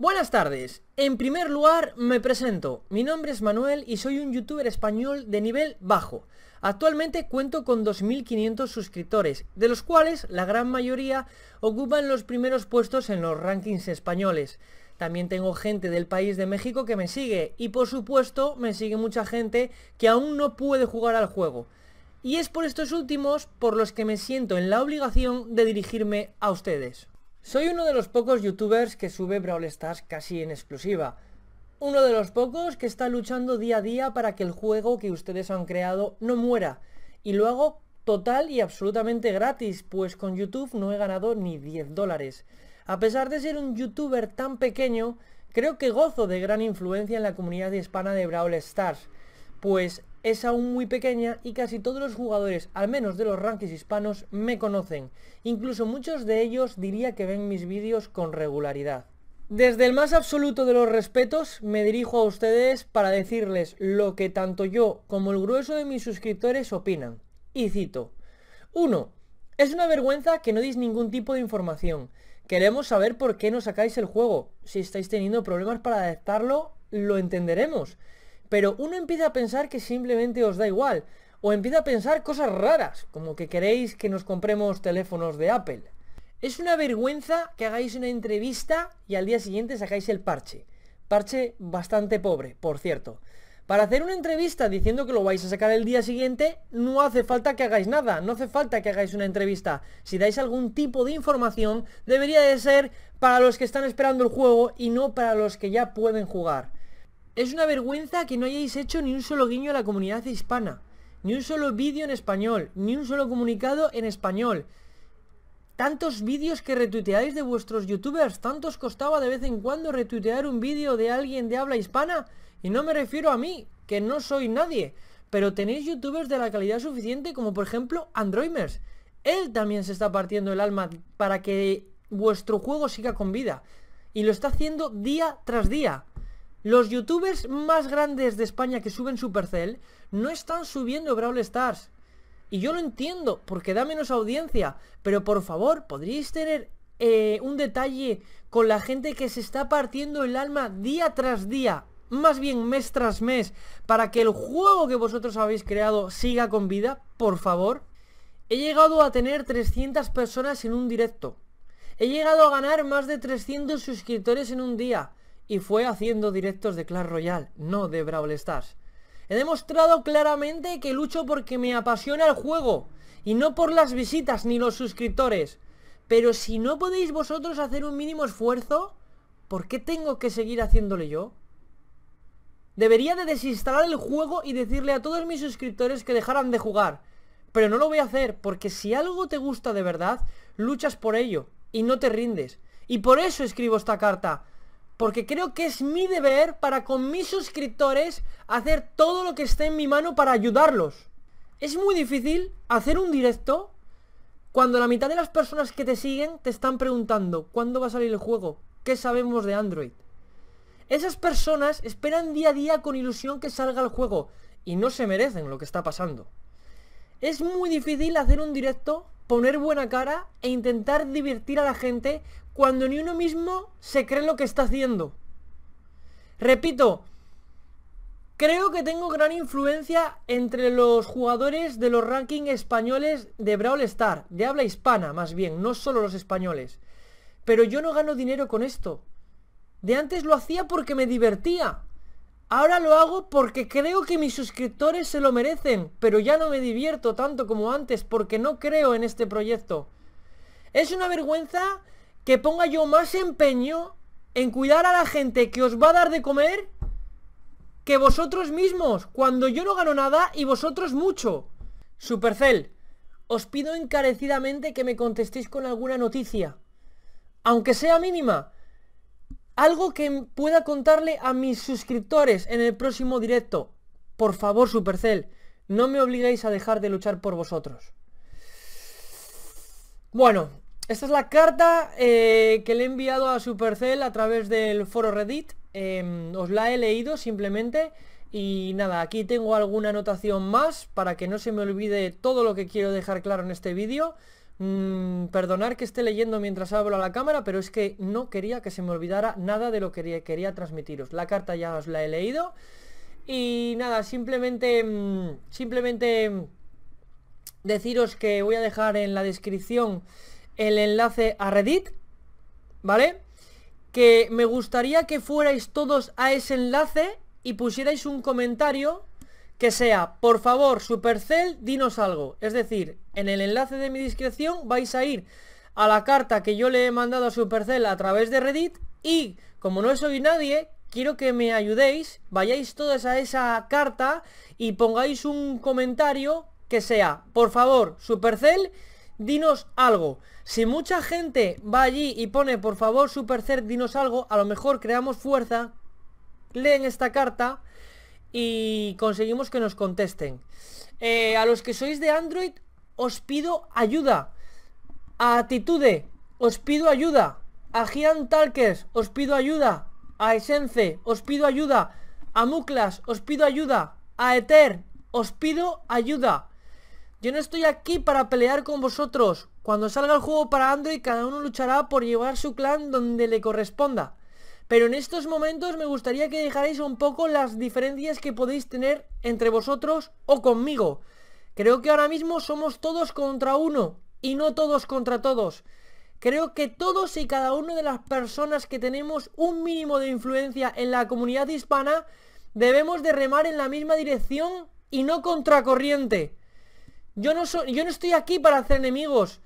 Buenas tardes, en primer lugar me presento, mi nombre es Manuel y soy un youtuber español de nivel bajo. Actualmente cuento con 2.500 suscriptores, de los cuales la gran mayoría ocupan los primeros puestos en los rankings españoles. También tengo gente del país de México que me sigue y por supuesto me sigue mucha gente que aún no puede jugar al juego. Y es por estos últimos por los que me siento en la obligación de dirigirme a ustedes. Soy uno de los pocos youtubers que sube Brawl Stars casi en exclusiva. Uno de los pocos que está luchando día a día para que el juego que ustedes han creado no muera. Y lo hago total y absolutamente gratis, pues con YouTube no he ganado ni 10 dólares. A pesar de ser un youtuber tan pequeño, creo que gozo de gran influencia en la comunidad hispana de Brawl Stars, pues es aún muy pequeña y casi todos los jugadores, al menos de los rankings hispanos, me conocen. Incluso muchos de ellos diría que ven mis vídeos con regularidad. Desde el más absoluto de los respetos me dirijo a ustedes para decirles lo que tanto yo como el grueso de mis suscriptores opinan. Y cito. 1. Es una vergüenza que no deis ningún tipo de información. Queremos saber por qué no sacáis el juego. Si estáis teniendo problemas para adaptarlo, lo entenderemos pero uno empieza a pensar que simplemente os da igual, o empieza a pensar cosas raras, como que queréis que nos compremos teléfonos de Apple. Es una vergüenza que hagáis una entrevista y al día siguiente sacáis el parche. Parche bastante pobre, por cierto. Para hacer una entrevista diciendo que lo vais a sacar el día siguiente, no hace falta que hagáis nada, no hace falta que hagáis una entrevista. Si dais algún tipo de información, debería de ser para los que están esperando el juego y no para los que ya pueden jugar. Es una vergüenza que no hayáis hecho ni un solo guiño a la comunidad hispana, ni un solo vídeo en español, ni un solo comunicado en español. Tantos vídeos que retuiteáis de vuestros youtubers, tantos costaba de vez en cuando retuitear un vídeo de alguien de habla hispana, y no me refiero a mí, que no soy nadie, pero tenéis youtubers de la calidad suficiente como por ejemplo Androimers. Él también se está partiendo el alma para que vuestro juego siga con vida. Y lo está haciendo día tras día. Los youtubers más grandes de España que suben Supercell no están subiendo Brawl Stars. Y yo lo entiendo, porque da menos audiencia. Pero por favor, ¿podríais tener eh, un detalle con la gente que se está partiendo el alma día tras día? Más bien mes tras mes, para que el juego que vosotros habéis creado siga con vida, por favor. He llegado a tener 300 personas en un directo. He llegado a ganar más de 300 suscriptores en un día y fue haciendo directos de Clash Royale, no de Brawl Stars. He demostrado claramente que lucho porque me apasiona el juego y no por las visitas ni los suscriptores. Pero si no podéis vosotros hacer un mínimo esfuerzo, ¿por qué tengo que seguir haciéndole yo? Debería de desinstalar el juego y decirle a todos mis suscriptores que dejaran de jugar. Pero no lo voy a hacer, porque si algo te gusta de verdad, luchas por ello y no te rindes. Y por eso escribo esta carta, porque creo que es mi deber para con mis suscriptores hacer todo lo que esté en mi mano para ayudarlos. Es muy difícil hacer un directo cuando la mitad de las personas que te siguen te están preguntando ¿cuándo va a salir el juego? ¿Qué sabemos de Android? Esas personas esperan día a día con ilusión que salga el juego y no se merecen lo que está pasando. Es muy difícil hacer un directo, poner buena cara e intentar divertir a la gente cuando ni uno mismo se cree lo que está haciendo. Repito, creo que tengo gran influencia entre los jugadores de los rankings españoles de Brawl Star, de habla hispana más bien, no solo los españoles. Pero yo no gano dinero con esto. De antes lo hacía porque me divertía. Ahora lo hago porque creo que mis suscriptores se lo merecen, pero ya no me divierto tanto como antes porque no creo en este proyecto. Es una vergüenza que ponga yo más empeño en cuidar a la gente que os va a dar de comer que vosotros mismos, cuando yo no gano nada y vosotros mucho. Supercell, os pido encarecidamente que me contestéis con alguna noticia, aunque sea mínima. Algo que pueda contarle a mis suscriptores en el próximo directo. Por favor, Supercel, no me obliguéis a dejar de luchar por vosotros. Bueno, esta es la carta eh, que le he enviado a Supercell a través del foro Reddit. Em, os la he leído simplemente. Y nada, aquí tengo alguna anotación más para que no se me olvide todo lo que quiero dejar claro en este vídeo. Perdonad mm, perdonar que esté leyendo mientras hablo a la cámara, pero es que no quería que se me olvidara nada de lo que quería, quería transmitiros. La carta ya os la he leído. Y nada, simplemente, mm, simplemente mm, deciros que voy a dejar en la descripción el enlace a Reddit, ¿vale? Que me gustaría que fuerais todos a ese enlace y pusierais un comentario que sea, por favor, Supercell, dinos algo. Es decir, en el enlace de mi discreción vais a ir a la carta que yo le he mandado a Supercell a través de Reddit y, como no soy nadie, quiero que me ayudéis, vayáis todos a esa carta y pongáis un comentario que sea, por favor, Supercell, dinos algo. Si mucha gente va allí y pone por favor Supercer, dinos algo, a lo mejor creamos fuerza, leen esta carta y conseguimos que nos contesten. Eh, a los que sois de Android, os pido ayuda. A Atitude, os pido ayuda. A Gian Talkers, os pido ayuda. A Essence, os pido ayuda. A Muclas, os pido ayuda. A Ether, os pido ayuda. Yo no estoy aquí para pelear con vosotros. Cuando salga el juego para Android, cada uno luchará por llevar su clan donde le corresponda. Pero en estos momentos me gustaría que dejarais un poco las diferencias que podéis tener entre vosotros o conmigo. Creo que ahora mismo somos todos contra uno y no todos contra todos. Creo que todos y cada una de las personas que tenemos un mínimo de influencia en la comunidad hispana debemos de remar en la misma dirección y no contracorriente. Yo no, yo no estoy aquí para hacer enemigos.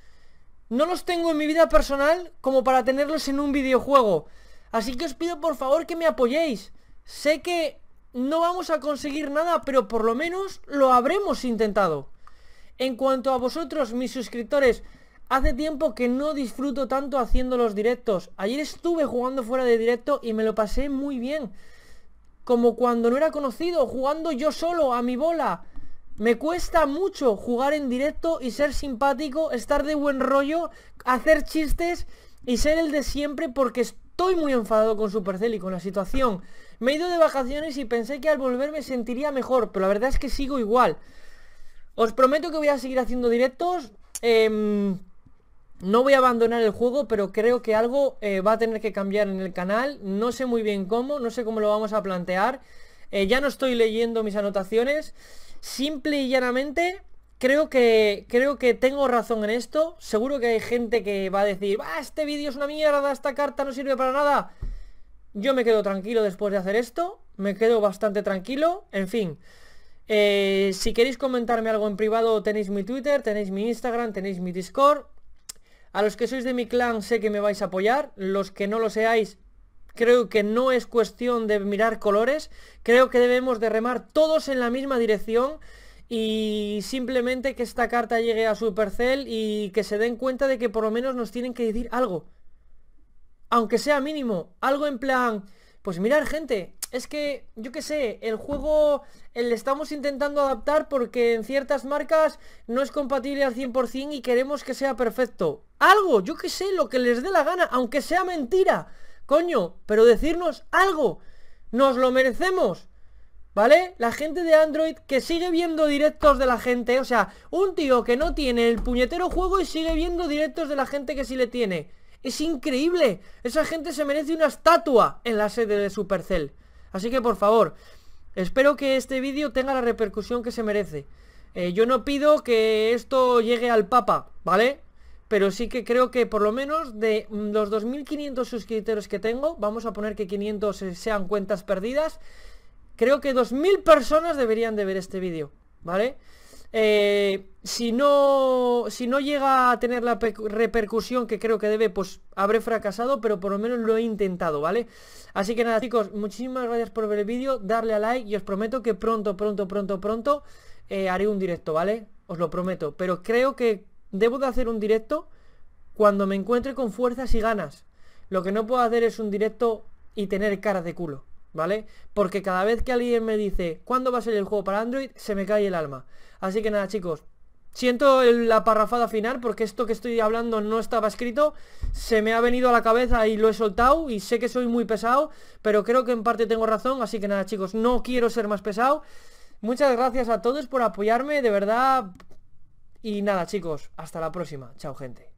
No los tengo en mi vida personal como para tenerlos en un videojuego. Así que os pido por favor que me apoyéis. Sé que no vamos a conseguir nada, pero por lo menos lo habremos intentado. En cuanto a vosotros, mis suscriptores, hace tiempo que no disfruto tanto haciendo los directos. Ayer estuve jugando fuera de directo y me lo pasé muy bien. Como cuando no era conocido, jugando yo solo a mi bola. Me cuesta mucho jugar en directo y ser simpático, estar de buen rollo, hacer chistes y ser el de siempre porque estoy muy enfadado con Supercell y con la situación. Me he ido de vacaciones y pensé que al volver me sentiría mejor, pero la verdad es que sigo igual. Os prometo que voy a seguir haciendo directos. Em, no voy a abandonar el juego, pero creo que algo eh, va a tener que cambiar en el canal. No sé muy bien cómo, no sé cómo lo vamos a plantear. Eh, ya no estoy leyendo mis anotaciones. Simple y llanamente, creo que, creo que tengo razón en esto. Seguro que hay gente que va a decir, va este vídeo es una mierda, esta carta no sirve para nada. Yo me quedo tranquilo después de hacer esto, me quedo bastante tranquilo, en fin. Eh, si queréis comentarme algo en privado, tenéis mi Twitter, tenéis mi Instagram, tenéis mi Discord. A los que sois de mi clan sé que me vais a apoyar, los que no lo seáis creo que no es cuestión de mirar colores, creo que debemos de remar todos en la misma dirección y simplemente que esta carta llegue a Supercell y que se den cuenta de que por lo menos nos tienen que decir algo. Aunque sea mínimo, algo en plan, pues mirar gente, es que, yo qué sé, el juego le estamos intentando adaptar porque en ciertas marcas no es compatible al 100% y queremos que sea perfecto. Algo, yo qué sé, lo que les dé la gana, aunque sea mentira. Coño, pero decirnos algo. Nos lo merecemos. ¿Vale? La gente de Android que sigue viendo directos de la gente. O sea, un tío que no tiene el puñetero juego y sigue viendo directos de la gente que sí le tiene. Es increíble. Esa gente se merece una estatua en la sede de Supercell. Así que por favor, espero que este vídeo tenga la repercusión que se merece. Eh, yo no pido que esto llegue al Papa, ¿vale? pero sí que creo que por lo menos de mm, los 2.500 suscriptores que tengo, vamos a poner que 500 eh, sean cuentas perdidas, creo que 2.000 personas deberían de ver este vídeo, ¿vale? Eh, si, no, si no llega a tener la repercusión que creo que debe, pues habré fracasado, pero por lo menos lo he intentado, ¿vale? Así que nada, chicos, muchísimas gracias por ver el vídeo, darle a like y os prometo que pronto, pronto, pronto, pronto eh, haré un directo, ¿vale? Os lo prometo, pero creo que debo de hacer un directo cuando me encuentre con fuerzas y ganas. Lo que no puedo hacer es un directo y tener cara de culo, ¿vale? Porque cada vez que alguien me dice, ¿cuándo va a salir el juego para Android? Se me cae el alma. Así que nada, chicos. Siento la parrafada final porque esto que estoy hablando no estaba escrito, se me ha venido a la cabeza y lo he soltado y sé que soy muy pesado, pero creo que en parte tengo razón, así que nada chicos, no quiero ser más pesado. Muchas gracias a todos por apoyarme, de verdad, y nada chicos, hasta la próxima. Chao gente.